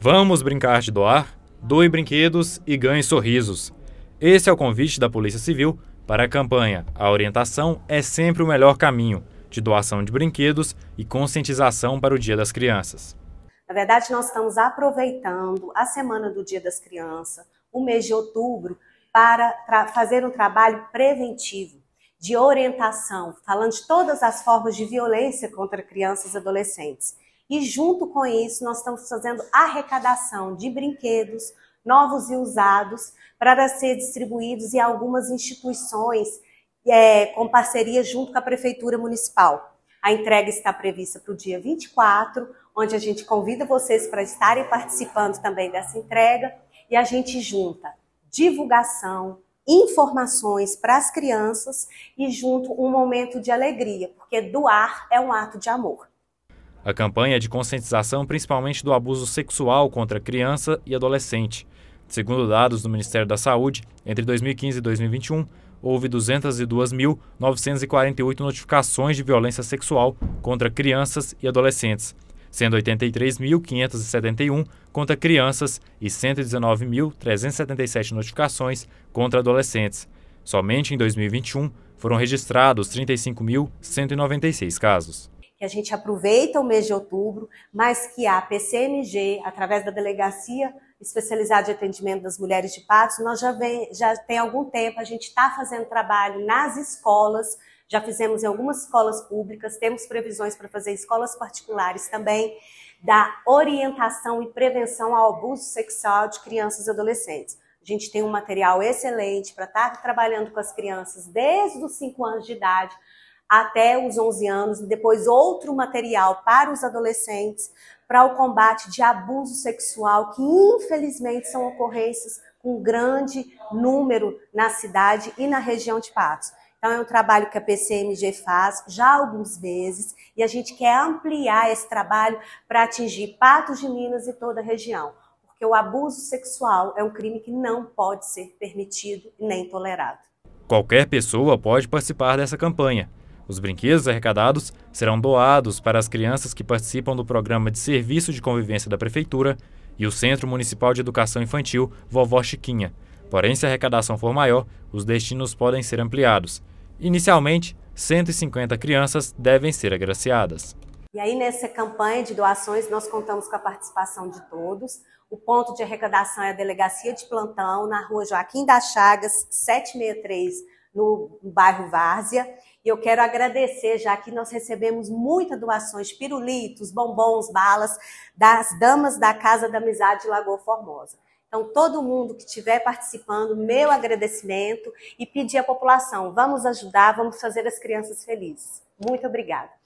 Vamos brincar de doar? Doe brinquedos e ganhe sorrisos. Esse é o convite da Polícia Civil para a campanha A Orientação é Sempre o Melhor Caminho, de doação de brinquedos e conscientização para o Dia das Crianças. Na verdade, nós estamos aproveitando a semana do Dia das Crianças, o mês de outubro, para fazer um trabalho preventivo, de orientação, falando de todas as formas de violência contra crianças e adolescentes. E junto com isso, nós estamos fazendo arrecadação de brinquedos novos e usados para ser distribuídos em algumas instituições é, com parceria junto com a Prefeitura Municipal. A entrega está prevista para o dia 24, onde a gente convida vocês para estarem participando também dessa entrega e a gente junta divulgação, informações para as crianças e junto um momento de alegria, porque doar é um ato de amor. A campanha é de conscientização principalmente do abuso sexual contra criança e adolescente. Segundo dados do Ministério da Saúde, entre 2015 e 2021, houve 202.948 notificações de violência sexual contra crianças e adolescentes, sendo 83.571 contra crianças e 119.377 notificações contra adolescentes. Somente em 2021 foram registrados 35.196 casos que a gente aproveita o mês de outubro, mas que a PCMG, através da Delegacia Especializada de Atendimento das Mulheres de Patos, nós já, vem, já tem algum tempo, a gente está fazendo trabalho nas escolas, já fizemos em algumas escolas públicas, temos previsões para fazer escolas particulares também, da orientação e prevenção ao abuso sexual de crianças e adolescentes. A gente tem um material excelente para estar tá trabalhando com as crianças desde os 5 anos de idade, até os 11 anos, e depois outro material para os adolescentes, para o combate de abuso sexual, que infelizmente são ocorrências com grande número na cidade e na região de Patos. Então, é um trabalho que a PCMG faz já há alguns meses e a gente quer ampliar esse trabalho para atingir Patos de Minas e toda a região, porque o abuso sexual é um crime que não pode ser permitido nem tolerado. Qualquer pessoa pode participar dessa campanha. Os brinquedos arrecadados serão doados para as crianças que participam do programa de serviço de convivência da Prefeitura e o Centro Municipal de Educação Infantil Vovó Chiquinha. Porém, se a arrecadação for maior, os destinos podem ser ampliados. Inicialmente, 150 crianças devem ser agraciadas. E aí, nessa campanha de doações, nós contamos com a participação de todos. O ponto de arrecadação é a Delegacia de Plantão, na rua Joaquim das Chagas, 763 no bairro Várzea. E eu quero agradecer, já que nós recebemos muitas doações, pirulitos, bombons, balas, das damas da Casa da Amizade de Lagoa Formosa. Então, todo mundo que estiver participando, meu agradecimento e pedir à população, vamos ajudar, vamos fazer as crianças felizes. Muito obrigada.